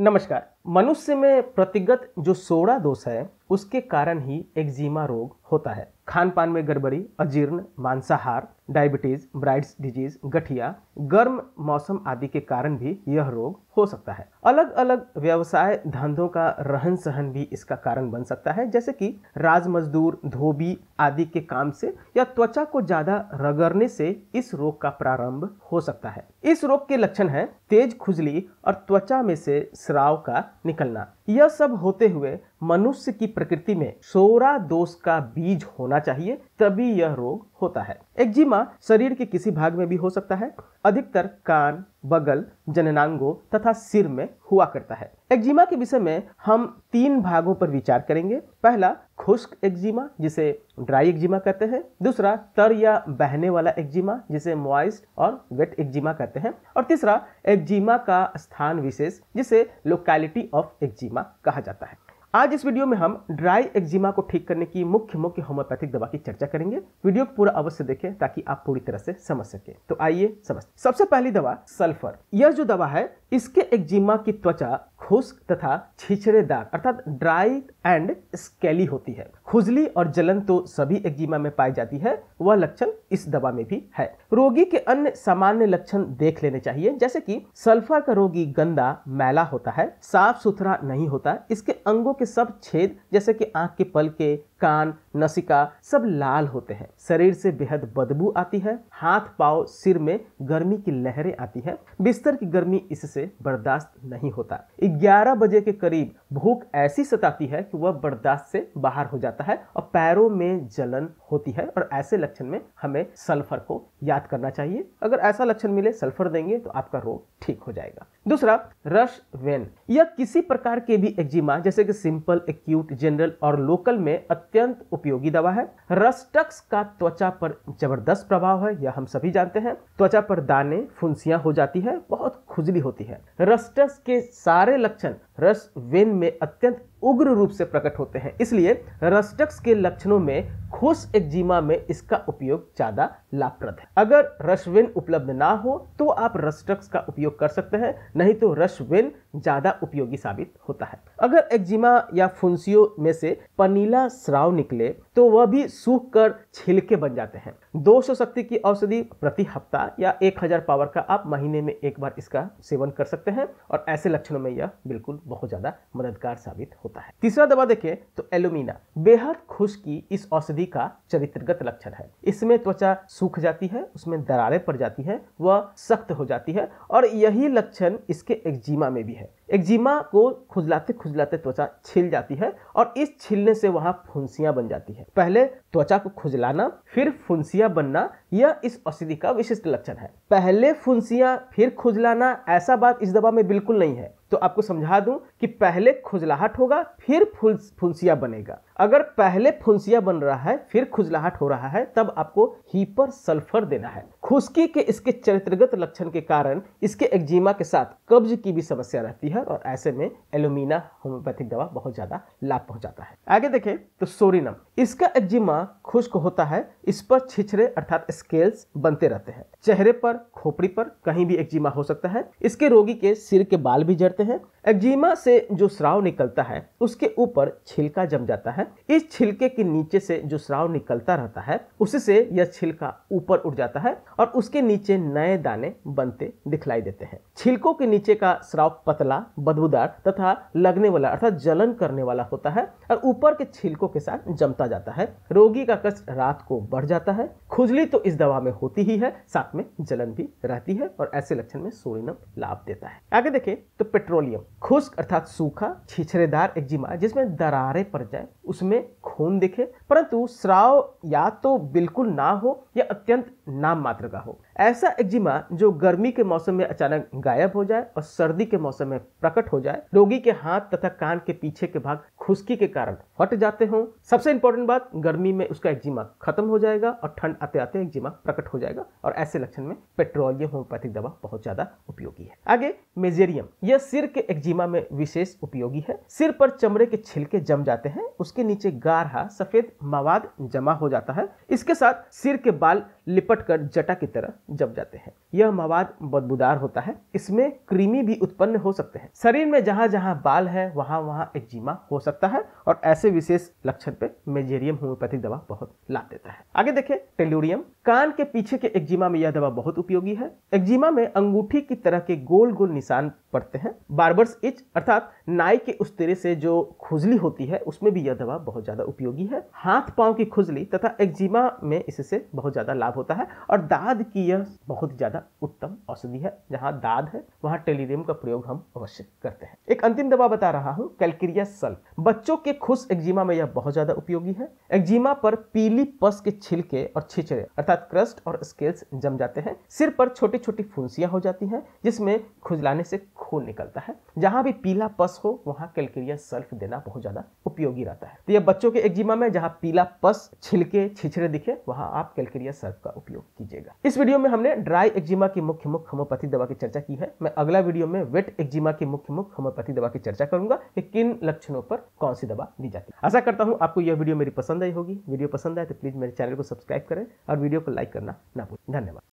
नमस्कार मनुष्य में प्रतिगत जो सोड़ा दोष है उसके कारण ही एक्जिमा रोग होता है खान पान में गड़बड़ी अजीर्ण मांसाहार डायबिटीज ब्राइड्स डिजीज गठिया गर्म मौसम आदि के कारण भी यह रोग हो सकता है अलग अलग व्यवसाय धंधों का रहन सहन भी इसका कारण बन सकता है जैसे कि राज मजदूर धोबी आदि के काम से या त्वचा को ज्यादा रगड़ने से इस रोग का प्रारंभ हो सकता है इस रोग के लक्षण है तेज खुजली और त्वचा में से स्राव का निकलना यह सब होते हुए मनुष्य की प्रकृति में सोरा दोष का बीज होना चाहिए तभी यह रोग होता है एक्जिमा शरीर के किसी भाग में भी हो सकता है अधिकतर कान बगल जननांगों तथा सिर में हुआ करता है एक्जिमा के विषय में हम तीन भागों पर विचार करेंगे पहला खुश्क एक्जिमा जिसे ड्राई एक्जिमा कहते हैं दूसरा तर या बहने वाला एक्जिमा जिसे मोइस्ट और वेट एक्जिमा कहते हैं और तीसरा एक्जिमा का स्थान विशेष जिसे लोकैलिटी ऑफ एक्जिमा कहा जाता है आज इस वीडियो में हम ड्राई एक्जिमा को ठीक करने की मुख्य मुख्य होम्योपैथिक दवा की चर्चा करेंगे वीडियो को पूरा अवश्य देखें ताकि आप पूरी तरह से समझ सके तो आइए समझ सबसे पहली दवा सल्फर यह जो दवा है इसके एक्जिमा की त्वचा खुश्क तथा छिछड़ेदार अर्थात ड्राई एंड स्केली होती है खुजली और जलन तो सभी एक्जिमा में पाई जाती है वह लक्षण इस दवा में भी है रोगी के अन्य सामान्य लक्षण देख लेने चाहिए जैसे कि सल्फर का रोगी गंदा मैला होता है साफ सुथरा नहीं होता इसके अंगों के सब छेद जैसे कि आँख के पल के कान नसिका सब लाल होते हैं शरीर से बेहद बदबू आती है हाथ पाव सिर में गर्मी की लहरें आती है बिस्तर की गर्मी इससे बर्दाश्त नहीं होता 11 बजे के करीब भूख ऐसी सताती है कि वह बर्दाश्त से बाहर हो जाता है और पैरों में जलन होती है और ऐसे लक्षण में हमें सल्फर को याद करना चाहिए अगर ऐसा लक्षण मिले सल्फर देंगे तो आपका रोग ठीक हो जाएगा दूसरा रश वेन या किसी प्रकार के भी एक्जिमा जैसे कि सिंपल एक्यूट जनरल और लोकल में अत्यंत उपयोगी दवा है रस्टक्स का त्वचा पर जबरदस्त प्रभाव है यह हम सभी जानते हैं त्वचा पर दाने फुंसियां हो जाती है बहुत खुजली होती है रस्टस के सारे लक्षण रस वेन में अत्यंत उग्र रूप से प्रकट होते हैं इसलिए रस्टक्स के लक्षणों में खुश एक्जिमा में इसका उपयोग ज्यादा लाभप्रद है अगर रसवेन उपलब्ध ना हो तो आप रस्टक्स का उपयोग कर सकते हैं नहीं तो रसवेन ज्यादा उपयोगी साबित होता है अगर एक्जिमा या फुंसियों में से पनीला स्राव निकले तो वह भी सूख कर छिलके बन जाते हैं 200 शक्ति की औषधि प्रति हफ्ता या 1000 पावर का आप महीने में एक बार इसका सेवन कर सकते हैं और ऐसे लक्षणों में यह बिल्कुल बहुत ज़्यादा मददगार साबित होता है तीसरा दवा देखें तो एलुमिना बेहद की इस औषधि का चरित्रगत लक्षण है इसमें त्वचा सूख जाती है उसमें दरारें पड़ जाती है वह सख्त हो जाती है और यही लक्षण इसके एक्जिमा में भी है एक्जिमा को खुजलाते खुजलाते त्वचा छिल जाती है और इस छिलने से वहां फुंसियां बन जाती है पहले त्वचा को खुजलाना फिर फुंसियां बनना यह इस औषधि का विशिष्ट लक्षण है पहले फुंसियां फिर खुजलाना ऐसा बात इस दवा में बिल्कुल नहीं है तो आपको समझा दूं कि पहले खुजलाहट होगा फिर फुंसिया बनेगा अगर पहले फुंसिया बन रहा है फिर खुजलाहट हो रहा है तब आपको हीपर सल्फर देना है खुश्की के इसके चरित्रगत लक्षण के कारण इसके एक्जिमा के साथ कब्ज की भी समस्या रहती है और ऐसे में एलुमिना होम्योपैथिक दवा बहुत ज्यादा लाभ पहुंचाता है आगे देखें तो सोरिनम इसका एक्जिमा खुश्क होता है इस पर छिछरे अर्थात स्केल्स बनते रहते हैं चेहरे पर खोपड़ी पर कहीं भी एक्जिमा हो सकता है इसके रोगी के सिर के बाल भी जड़ते हैं एक्जिमा से जो श्राव निकलता है उसके ऊपर छिलका जम जाता है इस छिलके के नीचे से जो श्राव निकलता रहता है उससे यह छिलका ऊपर उठ जाता है और उसके नीचे नए दाने बनते दिखलाई देते हैं छिलकों के नीचे का स्राव पतला बदबूदार तथा लगने वाला अर्थात जलन करने वाला होता है और ऊपर के छिलकों के साथ जमता जाता है रोगी का कष्ट रात को बढ़ जाता है खुजली तो इस दवा में होती ही है साथ में जलन भी रहती है और ऐसे लक्षण में सोरिनम लाभ देता है आगे देखें तो पेट्रोलियम खुश्क अर्थात सूखा छिछरेदार एक्जिमा जिसमें दरारे पड़ जाए उसमें खून दिखे परंतु श्राव या तो बिल्कुल ना हो या अत्यंत नाम मात्र का हो ऐसा एक्जिमा जो गर्मी के मौसम में अचानक गायब हो जाए और सर्दी के मौसम में प्रकट हो जाए रोगी के हाथ तथा कान के पीछे के भाग खुश्की के कारण फट जाते हों सबसे इंपॉर्टेंट बात गर्मी में उसका एक्जिमा खत्म हो जाएगा और ठंड आते आते एक्जिमा प्रकट हो जाएगा और ऐसे लक्षण में पेट्रोलियम होम्योपैथिक दवा बहुत ज्यादा उपयोगी है आगे मेजेरियम यह सिर के एक्जिमा में विशेष उपयोगी है सिर पर चमड़े के छिलके जम जाते हैं उसके नीचे गाढ़ा सफेद मवाद जमा हो जाता है इसके साथ सिर के बाल लिपट कर जटा की तरह जम जाते हैं यह मवाद बदबूदार होता है इसमें क्रीमी भी उत्पन्न हो सकते हैं शरीर में जहां जहां बाल है वहां वहां एक्जिमा हो सकता है और ऐसे विशेष लक्षण पे मेजेरियम होम्योपैथिक दवा बहुत लाभ देता है आगे देखें टेल्यूरियम कान के पीछे के एक्जिमा में यह दवा बहुत उपयोगी है एक्जिमा में अंगूठी की तरह के गोल गोल निशान पड़ते हैं बार्बर्स इच अर्थात नाई के उस तेरे से जो खुजली होती है उसमें भी यह दवा बहुत ज़्यादा उपयोगी है हाथ पांव की खुजली तथा एक्जिमा में इससे बहुत ज़्यादा लाभ होता है और दाद की यह बहुत ज़्यादा उत्तम औषधि है जहाँ दाद है वहाँ टेलीरियम का प्रयोग हम अवश्य करते हैं एक अंतिम दवा बता रहा हूँ कैलक्रिया सल बच्चों के खुश एक्जिमा में यह बहुत ज़्यादा उपयोगी है एक्जिमा पर पीली पस के छिलके और छिचड़े अर्थात क्रस्ट और स्केल्स जम जाते हैं सिर पर छोटी छोटी फुंसियां हो जाती हैं जिसमें खुजलाने से खून निकलता है जहां भी पीला पस हो वहां कैलकेरिया सल्फ देना बहुत ज्यादा उपयोगी रहता है तो यह बच्चों के एक्जिमा में जहां पीला पस छिलके छिछड़े दिखे वहां आप कैलकेरिया सल्फ का उपयोग कीजिएगा इस वीडियो में हमने ड्राई एक्जिमा की मुख्य मुख्य होम्योपैथिक दवा की चर्चा की है मैं अगला वीडियो में वेट एक्जिमा की मुख्य मुख्य होम्योपैथिक दवा की चर्चा करूंगा कि किन लक्षणों पर कौन सी दवा दी जाती है आशा करता हूं आपको यह वीडियो मेरी पसंद आई होगी वीडियो पसंद आए तो प्लीज मेरे चैनल को सब्सक्राइब करें और वीडियो को लाइक करना ना भूलें धन्यवाद